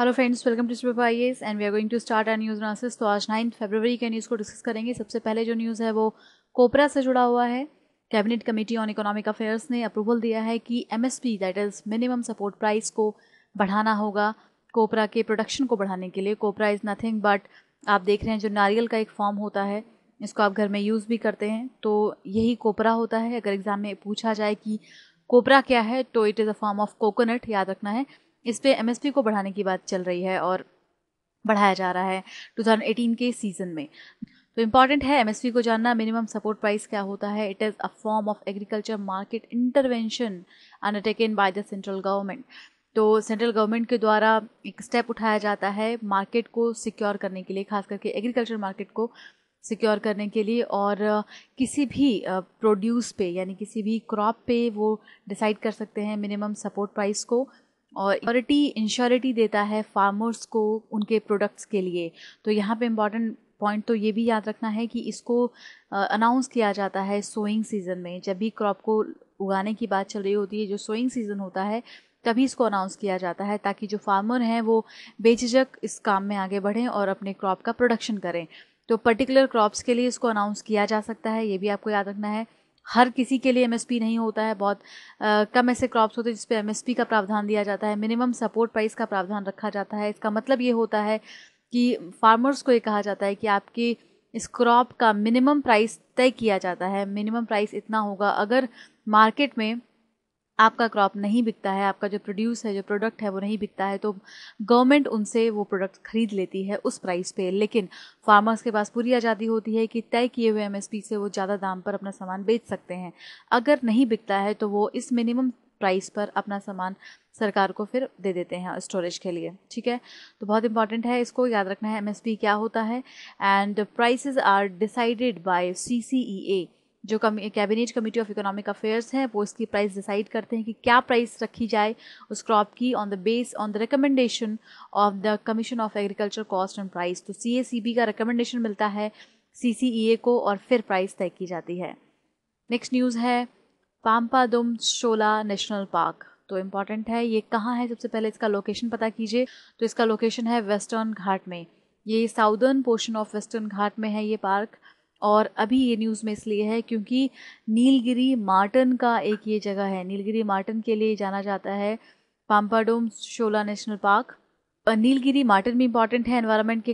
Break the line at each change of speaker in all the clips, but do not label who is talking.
hello friends welcome to super I and we are going to start our news analysis तो आज ninth फरवरी के news को discuss करेंगे सबसे पहले जो न्यूज़ है वो कोपरा से जुड़ा हुआ है cabinet committee on economic affairs ने अप्रूवल दिया है कि M S P that is minimum support price को बढ़ाना होगा कोपरा के प्रोडक्शन को बढ़ाने के लिए कोपरा इज़ नथिंग बट आप देख रहे हैं जो नारियल का एक फॉर्म होता है इसको आप घर में यूज़ भी करते हैं तो यही कोपरा होता है अगर एग्ज़ाम में पूछा जाए कि कोपरा क्या है तो it is a form of coconut याद रखना है इस पर एमएसपी को बढ़ाने की बात चल रही है और बढ़ाया जा रहा है 2018 के सीजन में तो इम्पॉर्टेंट है एमएसपी को जानना मिनिमम सपोर्ट प्राइस क्या होता है it is a form of agriculture market intervention undertaken by the central government तो सेंट्रल गवर्नमेंट के द्वारा एक स्टेप उठाया जाता है मार्केट को सिक्योर करने के लिए खास करके एग्रीकल्चर मार्केट को सिक्योर करने के लिए और किसी भी प्रोड्यूस पे यानी किसी भी क्रॉप पे वो डिसाइड कर सकते हैं मिनिमम सपोर्ट प्राइस को और इक्योरिटी इंश्योरिटी देता है फार्मर्स को उनके प्रोडक्ट्स के लिए तो यहाँ पे इम्पॉर्टेंट पॉइंट तो ये भी याद रखना है कि इसको अनाउंस किया जाता है सोइंग सीज़न में जब भी क्रॉप को उगाने की बात चल रही होती है जो सोइंग सीज़न होता है तभी इसको अनाउंस किया जाता है ताकि जो फार्मर हैं वो बेझिझक इस काम में आगे बढ़ें और अपने क्रॉप का प्रोडक्शन करें तो पर्टिकुलर क्रॉप्स के लिए इसको अनाउंस किया जा सकता है ये भी आपको याद रखना है हर किसी के लिए एमएसपी नहीं होता है बहुत आ, कम ऐसे क्रॉप्स होते हैं जिस पर एमएसपी का प्रावधान दिया जाता है मिनिमम सपोर्ट प्राइस का प्रावधान रखा जाता है इसका मतलब ये होता है कि फार्मर्स को ये कहा जाता है कि आपकी इस क्रॉप का मिनिमम प्राइस तय किया जाता है मिनिमम प्राइस इतना होगा अगर मार्केट में आपका क्रॉप नहीं बिकता है आपका जो प्रोड्यूस है जो प्रोडक्ट है वो नहीं बिकता है तो गवर्नमेंट उनसे वो प्रोडक्ट खरीद लेती है उस प्राइस पे लेकिन फार्मर्स के पास पूरी आज़ादी होती है कि तय किए हुए एम से वो ज़्यादा दाम पर अपना सामान बेच सकते हैं अगर नहीं बिकता है तो वो इस मिनिमम प्राइस पर अपना सामान सरकार को फिर दे देते हैं स्टोरेज के लिए ठीक है तो बहुत इंपॉर्टेंट है इसको याद रखना है एमएसपी क्या होता है and prices are decided by CCEA जो कमी cabinet committee of economic affairs है वो इसकी प्राइस डिसाइड करते हैं कि क्या प्राइस रखी जाए उस क्रॉप की on the base on the recommendation of the commission of agriculture cost and price तो सी का रिकमेंडेशन मिलता है सी e को और फिर प्राइस तय की जाती है नेक्स्ट न्यूज़ है पाम्पादुम शोला नेशनल पार्क तो इम्पॉर्टेंट है ये कहाँ है सबसे पहले इसका लोकेशन पता कीजिए तो इसका लोकेशन है वेस्टर्न घाट में ये southern portion of western Ghat में है ये पार्क और अभी ये न्यूज़ में इसलिए है क्योंकि नीलगिरी मार्टन का एक ये जगह है नीलगिरी मार्टन के लिए जाना जाता है Pampadum Shola national park Nilgiri marten भी इंपॉर्टेंट है एनवायरनमेंट के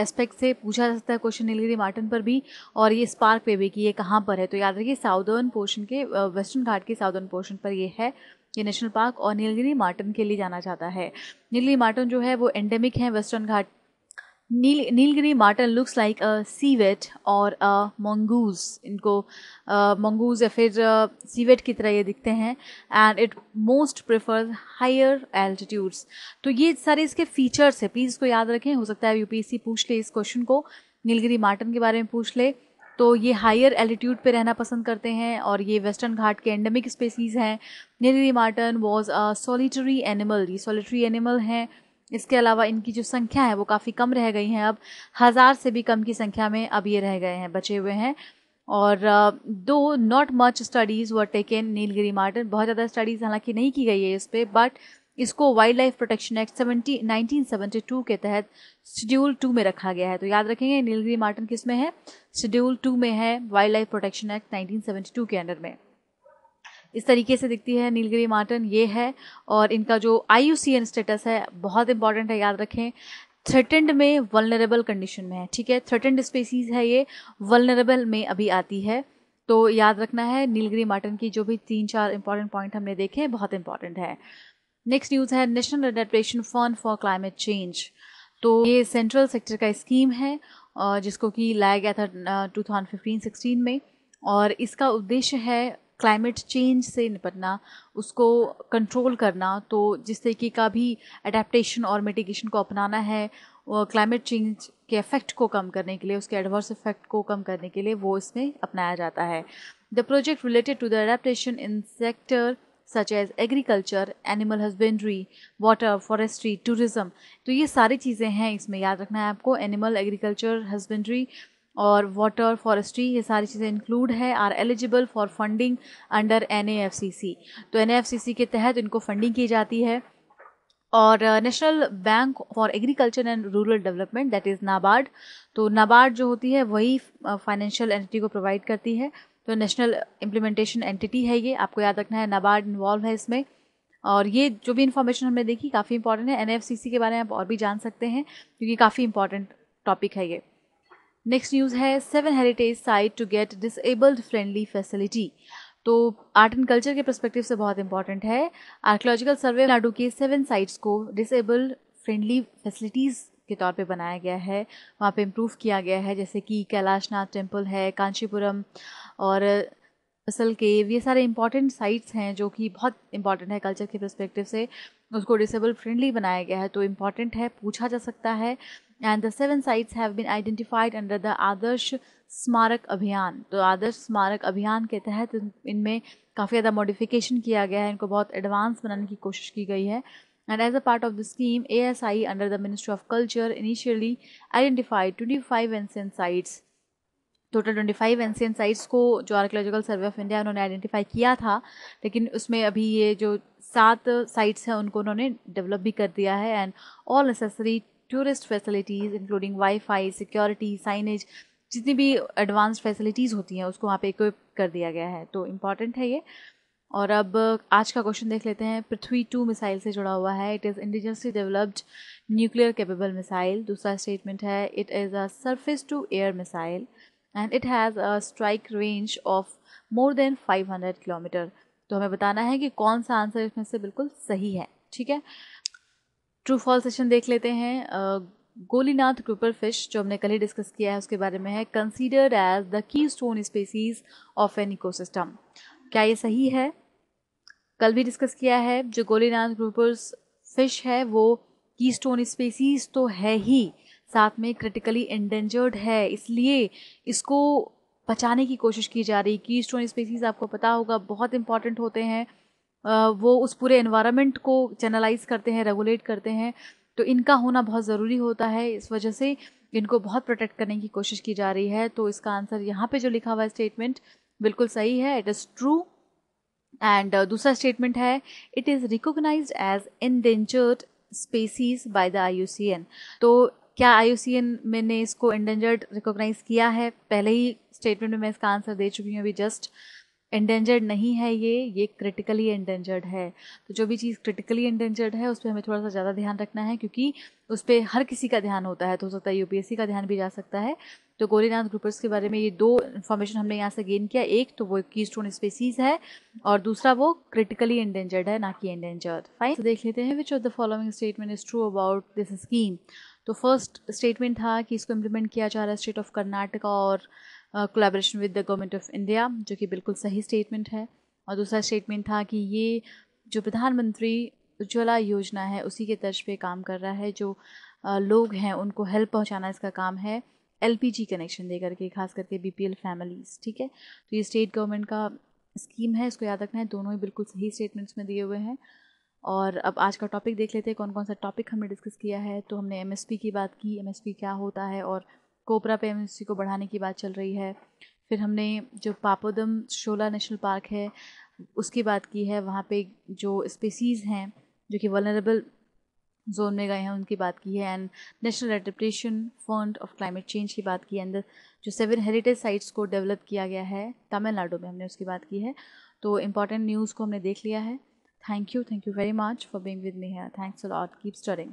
एस्पेक्ट से पूछा जा सकता है क्वेश्चन नीलगिरी मार्टन पर भी और ये इस पार्क पे भी कि ये कहाँ पर है तो याद रखिए साउदर्न पोर्शन के वेस्टर्न घाट के साउदर्न पोर्शन पर ये है ये नेशनल पार्क और नीलगिरी मार्टन के लिए जाना जाता है नीलगिरी मार्टन जो है वो एंडेमिक है western Ghat Nil Nilgiri marten looks like a civet और अ मंगूज इनको मंगूज uh, या फिर सीवेट uh, की तरह ये दिखते हैं and it most prefer higher altitudes तो ये सारे इसके फीचर्स है प्लीज़ इसको याद रखें हो सकता है यूपीएससी पूछ ले इस क्वेश्चन को नीलगिरी मार्टन के बारे में पूछ ले तो ये हायर एल्टीट्यूड पे रहना पसंद करते हैं और ये वेस्टर्न घाट के एंडेमिक स्पेसीज़ हैं Nilgiri marten was a solitary animal ये सॉलिटरी एनिमल हैं इसके अलावा इनकी जो संख्या है वो काफ़ी कम रह गई हैं अब हज़ार से भी कम की संख्या में अब ये रह गए हैं बचे हुए हैं और though not much studies were taken Nilgiri marten बहुत ज़्यादा स्टडीज़ हालांकि नहीं की गई है इस पर बट इसको wild life protection act seventy nineteen seventy two के तहत शेड्यूल टू में रखा गया है तो याद रखेंगे नीलगिरी मार्टन किस में है शेड्यूल टू में है wild life protection act nineteen seventy two के अंडर में इस तरीके से दिखती है नीलगिरी मार्टन ये है और इनका जो आई स्टेटस है बहुत इंपॉर्टेंट है याद रखें थ्रेटेंड में वलनरेबल कंडीशन में है ठीक है थ्रेटेंड स्पेसीज है ये वलनरेबल में अभी आती है तो याद रखना है नीलगिरी मार्टन की जो भी तीन चार इंपॉर्टेंट पॉइंट हमने देखे हैं बहुत इंपॉर्टेंट है नेक्स्ट न्यूज़ है national adaptation fund for climate change तो ये सेंट्रल सेक्टर का स्कीम है जिसको कि लाया गया था टू थाउजेंड में और इसका उद्देश्य है क्लाइमेट चेंज से निपटना उसको कंट्रोल करना तो जिस तरीके का भी अडेप्टशन और मिटिगेशन को अपनाना है क्लाइमेट चेंज के इफ़ेक्ट को कम करने के लिए उसके एडवर्स इफ़ेक्ट को कम करने के लिए वो इसमें अपनाया जाता है the project related to the adaptation in sector such as agriculture animal husbandry water forestry tourism तो ये सारी चीज़ें हैं इसमें याद रखना है आपको एनिमल एग्रीकल्चर हस्बेंड्री और वाटर फॉरेस्ट्री ये सारी चीज़ें इंक्लूड है are eligible for funding under N तो एन के तहत इनको फंडिंग की जाती है और national bank for agriculture and rural development that is NABARD तो नाबार्ड जो होती है वही फाइनेंशियल uh, एंटिटी को प्रोवाइड करती है तो नेशनल इम्प्लीमेंटेशन एंटिटी है ये आपको याद रखना है नाबार्ड इन्वॉल्व है इसमें और ये जो भी इन्फॉर्मेशन हमने देखी काफ़ी इंपॉर्टेंट है एन के बारे में आप और भी जान सकते हैं क्योंकि काफ़ी इंपॉर्टेंट टॉपिक है ये नेक्स्ट न्यूज़ है seven heritage site to get disabled friendly facility तो आर्ट एंड कल्चर के परस्पेक्टिव से बहुत इंपॉर्टेंट है आर्कोलॉजिकल सर्वे नाडु के सेवन साइट्स को डिसेबल्ड फ्रेंडली फैसिलिटीज़ के तौर पे बनाया गया है वहाँ पे इम्प्रूव किया गया है जैसे कि कैलाशनाथ टेम्पल है कांचीपुरम और फसल केव ये सारे इंपॉर्टेंट साइट्स हैं जो कि बहुत इंपॉर्टेंट है कल्चर के परस्पेक्टिव से उसको डिसेबल फ्रेंडली बनाया गया है तो इम्पॉर्टेंट है पूछा जा सकता है and the seven sites have been identified under the आदर्श स्मारक अभियान तो आदर्श स्मारक अभियान के तहत इनमें काफ़ी ज़्यादा मॉडिफिकेशन किया गया है इनको बहुत एडवांस बनाने की कोशिश की गई है and as part of the scheme A S I under the ministry of culture initially identified twenty five ancient sites total twenty five ancient sites को जो आर्कोलॉजिकल सर्वे ऑफ इंडिया उन्होंने आइडेंटिफाई किया था लेकिन उसमें अभी ये जो सात साइट्स हैं उनको उन्होंने डेवलप भी कर दिया है and all necessary tourist facilities including wifi security signage जितनी भी एडवांस फैसिलिटीज़ होती हैं उसको वहाँ पे इक्विप कर दिया गया है तो इम्पॉर्टेंट है ये और अब आज का क्वेश्चन देख लेते हैं पृथ्वी टू मिसाइल से जुड़ा हुआ है it is indigenously developed nuclear capable missile दूसरा स्टेटमेंट है it is a surface to air missile and it has a strike range of more than 500 kilometre तो हमें बताना है कि कौन सा आंसर इसमें से बिल्कुल सही है ठीक है ट्रू फॉल सेशन देख लेते हैं गोलीनाथ ग्रुपर फिश जो हमने कल ही डिस्कस किया है उसके बारे में है considered as the keystone species of an ecosystem क्या ये सही है कल भी डिस्कस किया है जो गोलीनाथ ग्रुपर्स फिश है वो की स्टोन स्पेसीज तो है ही साथ में क्रिटिकली इंडेंजर्ड है इसलिए इसको बचाने की कोशिश की जा रही की स्टोन स्पेसीज आपको पता होगा बहुत इंपॉर्टेंट होते हैं वो उस पूरे इन्वायरमेंट को चैनलाइज करते हैं रेगुलेट करते हैं तो इनका होना बहुत ज़रूरी होता है इस वजह से इनको बहुत प्रोटेक्ट करने की कोशिश की जा रही है तो इसका आंसर यहाँ पे जो लिखा हुआ है स्टेटमेंट बिल्कुल सही है इट इज़ ट्रू एंड दूसरा स्टेटमेंट है it is recognise as endangered species by the I तो क्या आई में ने इसको इंडेंजर्ड रिकोगनाइज किया है पहले ही स्टेटमेंट में मैं इसका आंसर दे चुकी हूँ अभी जस्ट एंडेंजर्ड नहीं है ये ये क्रिटिकली एंडेंजर्ड है तो जो भी चीज़ क्रिटिकली एंडेंजर्ड है उस पर हमें थोड़ा सा ज़्यादा ध्यान रखना है क्योंकि उस पर हर किसी का ध्यान होता है तो हो सकता है यूपीएससी का ध्यान भी जा सकता है तो गोरीनाथ ग्रुपर्स के बारे में ये दो इन्फॉर्मेशन हमने यहाँ से गेन किया एक तो वो की स्टोन स्पेसीज है और दूसरा वो क्रिटिकली एंडेंजर्ड है ना कि एंडेंजर्ड फाइन तो देख लेते हैं which of the following statement is true about this scheme तो फर्स्ट स्टेटमेंट था कि इसको इम्प्लीमेंट किया जा रहा है स्टेट ऑफ कर्नाटका और collaboration with the government of India जो कि बिल्कुल सही स्टेटमेंट है और दूसरा स्टेटमेंट था कि ये जो प्रधानमंत्री उज्ज्वला योजना है उसी के तर्ज पे काम कर रहा है जो लोग हैं उनको हेल्प पहुंचाना इसका काम है एलपीजी कनेक्शन दे करके खास करके बीपीएल फैमिलीज़ ठीक है तो ये स्टेट गवर्नमेंट का स्कीम है इसको याद रखना है दोनों ही बिल्कुल सही स्टेटमेंट्स में दिए हुए हैं और अब आज का टॉपिक देख लेते हैं कौन कौन सा टॉपिक हमने डिस्कस किया है तो हमने एमएसपी की बात की एमएसपी क्या होता है और कोपरा पे एमएससी को बढ़ाने की बात चल रही है फिर हमने जो पापोदम शोला नेशनल पार्क है उसकी बात की है वहाँ पे जो स्पेसीज़ हैं जो कि वनरेबल जोन में गए हैं उनकी बात की है and national adaptation fund of climate change की बात की एंड जो सेवन हेरिटेज साइट्स को डेवलप किया गया है तमिलनाडु में हमने उसकी बात की है तो इम्पॉर्टेंट न्यूज़ को हमने देख लिया है thank you thank you very much for being with me है thanks a lot keep studying